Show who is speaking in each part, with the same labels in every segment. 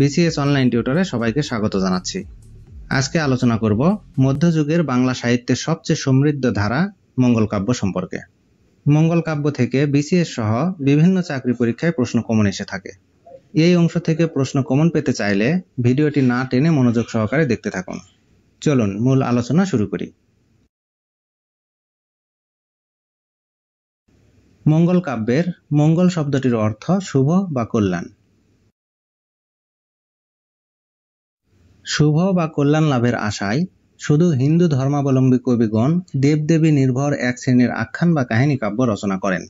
Speaker 1: BCS online টিউটারে সবাইকে স্বাগত জানাচ্ছি আজকে আলোচনা করব মধ্যযুগের বাংলা সাহিত্যের সবচেয়ে সমৃদ্ধ ধারা মঙ্গল কাব্য সম্পর্কে মঙ্গল কাব্য থেকে বিসিএস সহ বিভিন্ন চাকরি পরীক্ষায় প্রশ্ন কমন এসে থাকে এই অংশ থেকে প্রশ্ন কমন পেতে চাইলে ভিডিওটি না টেনে মনোযোগ সহকারে দেখতে থাকুন চলুন মূল আলোচনা শুরু করি মঙ্গল কাব্যের মঙ্গল শব্দটির অর্থ শুভ বা কল্যাণ শুভ বা কল্যাণ লাভের আশায় শুধু হিন্দু ধর্মাবলম্বী কবিগণ দেবদেবী নির্ভর এক শ্রেণীর আখ্যান বা কাহিনী কাব্য রচনা করেন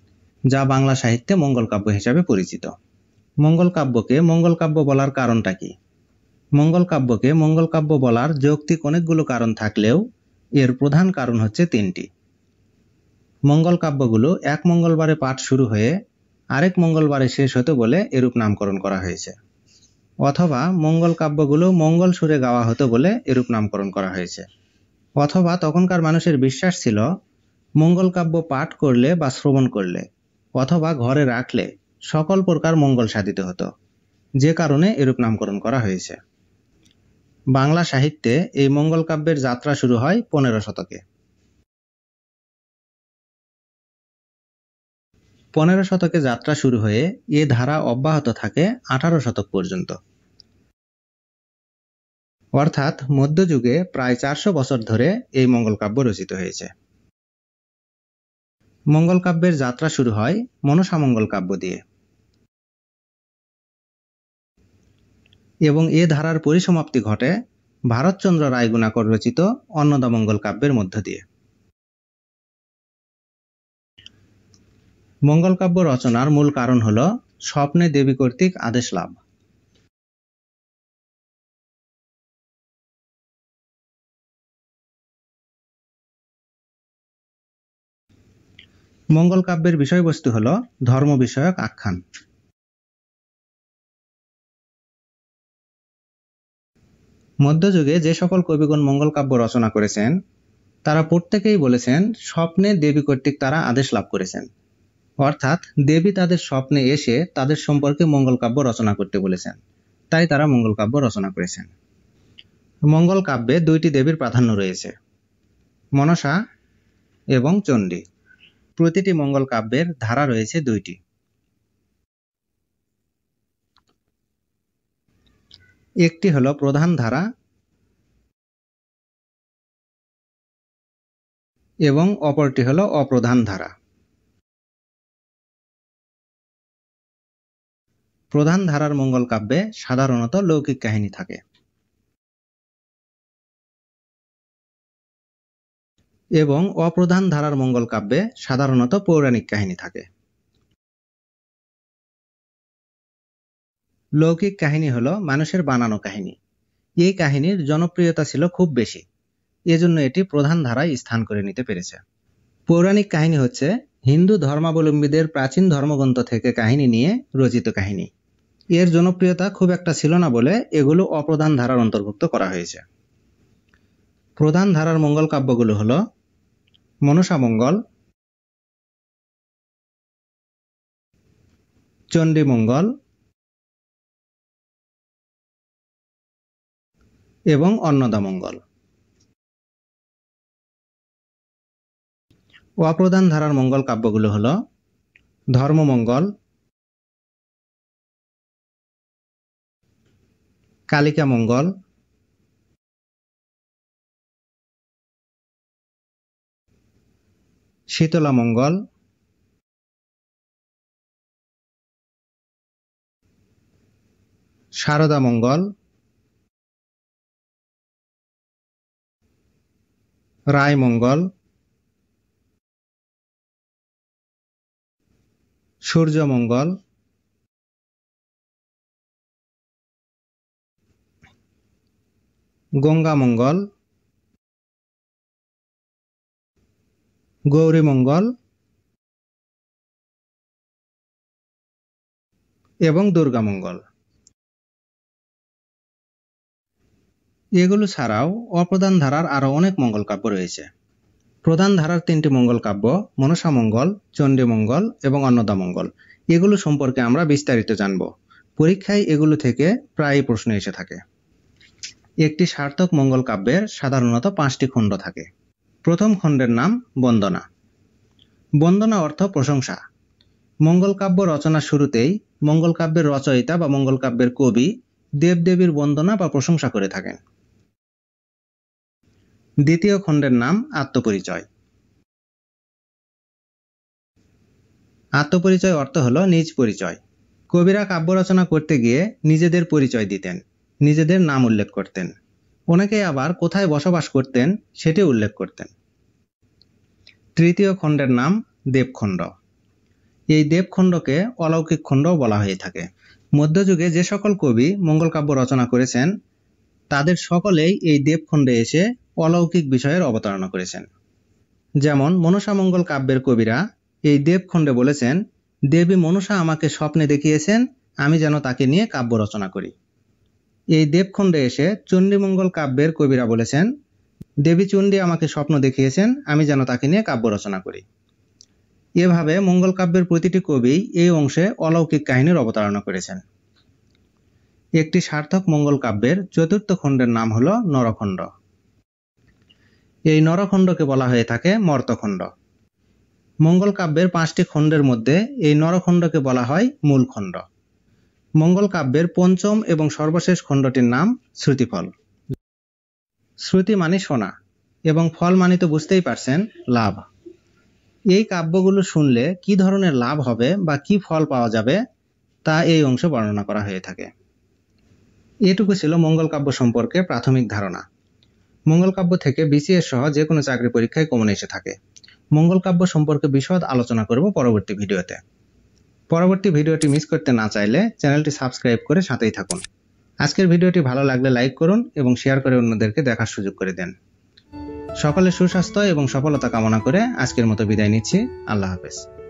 Speaker 1: যা বাংলা সাহিত্যে মঙ্গল কাব্য হিসাবে পরিচিত মঙ্গল কাব্যকে মঙ্গল কাব্য বলার কারণটা কি মঙ্গল কাব্যকে মঙ্গল কাব্য বলার যৌক্তিক অনেকগুলো কারণ থাকলেও এর প্রধান কারণ হচ্ছে তিনটি মঙ্গল কাব্যগুলো এক মঙ্গলবারে পাঠ শুরু হয়ে আরেক মঙ্গলবারে শেষ হতে বলে এরূপ নামকরণ করা হয়েছে অথবা মঙ্গল কাব্যগুলো মঙ্গল সুরে গাওয়া হতো বলে এরূপ নামকরণ করা হয়েছে অথবা তখনকার মানুষের বিশ্বাস ছিল মঙ্গল কাব্য পাঠ করলে বা শ্রবণ করলে অথবা ঘরে রাখলে সকল প্রকার মঙ্গল সাধিত হতো যে কারণে এরূপ নামকরণ করা হয়েছে বাংলা সাহিত্যে এই মঙ্গল কাব্যের যাত্রা শুরু হয় পনেরো শতকে পনেরো শতকে যাত্রা শুরু হয়ে এ ধারা অব্যাহত থাকে আঠারো শতক পর্যন্ত অর্থাৎ মধ্যযুগে প্রায় চারশো বছর ধরে এই মঙ্গল কাব্য রচিত হয়েছে মঙ্গল কাব্যের যাত্রা শুরু হয় মনসামঙ্গল কাব্য দিয়ে এবং এ ধারার পরিসমাপ্তি ঘটে ভারতচন্দ্র রায়গুণাকর রচিত অন্নদামঙ্গল কাব্যের মধ্য দিয়ে মঙ্গলকাব্য রচনার মূল কারণ হল স্বপ্নে দেবী কর্তৃক আদেশ লাভ
Speaker 2: মঙ্গলকাব্যের বিষয়বস্তু হল ধর্ম বিষয়ক আখ্যান
Speaker 1: মধ্যযুগে যে সকল কবিগণ মঙ্গলকাব্য রচনা করেছেন তারা প্রত্যেকেই বলেছেন স্বপ্নে দেবী কর্তৃক তারা আদেশ লাভ করেছেন অর্থাৎ দেবী তাদের স্বপ্নে এসে তাদের সম্পর্কে মঙ্গল কাব্য রচনা করতে বলেছেন তাই তারা মঙ্গল কাব্য রচনা করেছেন মঙ্গল কাব্যে দুইটি দেবীর প্রাধান্য রয়েছে মনসা এবং চণ্ডী প্রতিটি মঙ্গল কাব্যের ধারা রয়েছে দুইটি একটি হলো প্রধান ধারা এবং অপরটি হলো অপ্রধান ধারা
Speaker 2: প্রধান ধারার মঙ্গল কাব্যে
Speaker 1: সাধারণত লৌকিক কাহিনী থাকে। এবং অপ্রধান ধারার মঙ্গল কাব্যে সাধারণত পৌরাণিক কাহিনী থাকে। লৌকিক কাহিনী হলো মানুষের বানানো কাহিনী। এই কাহিনীর জনপ্রিয়তা ছিল খুব বেশি। এজন্য এটি প্রধান ধারায় স্থান করে নিতে পেরেছে। পৌরাণিক কাহিনী হচ্ছে হিন্দু ধর্মাবলম্বীদের প্রাচীন ধর্মগ্রন্থ থেকে কাহিনী নিয়ে রচিত কাহিনী এর জনপ্রিয়তা খুব একটা ছিল না বলে এগুলো অপ্রধান ধারার অন্তর্ভুক্ত করা হয়েছে প্রধান ধারার মঙ্গল কাব্যগুলো হল মনসামঙ্গল
Speaker 2: চণ্ডীমঙ্গল এবং অন্নদামঙ্গল অপ্রধান ধারার মঙ্গল কাব্যগুলো হল ধর্মমঙ্গল কালিকা মঙ্গল শীতলা মঙ্গল শারদা মঙ্গল রায় মঙ্গল সূর্যমঙ্গল গঙ্গামঙ্গল গৌরীমঙ্গল এবং দুর্গামঙ্গল
Speaker 1: এগুলো ছাড়াও অপ্রধান ধারার আরও অনেক মঙ্গল কাব্য রয়েছে প্রধান ধারার তিনটি মঙ্গল কাব্য মনসামঙ্গল চণ্ডীমঙ্গল এবং অন্নদামঙ্গল এগুলো সম্পর্কে আমরা বিস্তারিত জানব পরীক্ষায় এগুলো থেকে প্রায় প্রশ্ন এসে থাকে একটি সার্থক মঙ্গল কাব্যের সাধারণত পাঁচটি খণ্ড থাকে প্রথম খণ্ডের নাম বন্দনা বন্দনা অর্থ প্রশংসা মঙ্গল কাব্য রচনার শুরুতেই মঙ্গল কাব্যের রচয়িতা বা মঙ্গল কাব্যের কবি দেবদেবীর বন্দনা বা প্রশংসা করে থাকেন দ্বিতীয় খণ্ডের নাম আত্মপরিচয় আত্মপরিচয় অর্থ হল নিজ পরিচয় কবিরা কাব্য রচনা করতে গিয়ে নিজেদের পরিচয় দিতেন নিজেদের নাম উল্লেখ করতেন অনেকে আবার কোথায় বসবাস করতেন সেটি উল্লেখ করতেন তৃতীয় খণ্ডের নাম দেবখণ্ড এই দেবখণ্ডকে অলৌকিক খণ্ড বলা হয়ে থাকে মধ্যযুগে যে সকল কবি মঙ্গল কাব্য রচনা করেছেন তাদের সকলেই এই দেবখণ্ডে এসে অলৌকিক বিষয়ের অবতারণা করেছেন যেমন মনসামঙ্গল কাব্যের কবিরা এই দেবখণ্ডে বলেছেন দেবী মনসা আমাকে স্বপ্নে দেখিয়েছেন আমি যেন তাকে নিয়ে কাব্য রচনা করি এই দেবখণ্ডে এসে চণ্ডীমঙ্গল কাব্যের কবিরা বলেছেন দেবী চণ্ডী আমাকে স্বপ্ন দেখিয়েছেন আমি যেন তাকে নিয়ে কাব্য রচনা করি এভাবে মঙ্গল কাব্যের প্রতিটি কবি এই অংশে অলৌকিক কাহিনীর অবতারণা করেছেন একটি সার্থক মঙ্গল কাব্যের চতুর্থ খণ্ডের নাম হল নরখণ্ড এই নরখণ্ডকে বলা হয়ে থাকে মর্তখণ্ড মঙ্গল কাব্যের পাঁচটি খণ্ডের মধ্যে এই নরখণ্ডকে বলা হয় মূল খণ্ড মঙ্গল কাব্যের পঞ্চম এবং সর্বশেষ খণ্ডটির নাম শ্রুতিফল শ্রুতি মানে শোনা এবং ফল মানে তো বুঝতেই পারছেন লাভ এই কাব্যগুলো শুনলে কি ধরনের লাভ হবে বা কি ফল পাওয়া যাবে তা এই অংশ বর্ণনা করা হয়ে থাকে এটুকু ছিল মঙ্গল কাব্য সম্পর্কে প্রাথমিক ধারণা মঙ্গল কাব্য থেকে বিসিএস সহ যে কোনো চাকরি পরীক্ষায় কমন এসে থাকে মঙ্গল কাব্য সম্পর্কে বিশদ আলোচনা করব পরবর্তী ভিডিওতে পরবর্তী ভিডিওটি মিস করতে না চাইলে চ্যানেলটি সাবস্ক্রাইব করে সাথেই থাকুন আজকের ভিডিওটি ভালো লাগলে লাইক করুন এবং শেয়ার করে অন্যদেরকে দেখার সুযোগ করে দেন সকলের সুস্বাস্থ্য এবং সফলতা কামনা করে আজকের মতো বিদায় নিচ্ছি আল্লাহ হাফেজ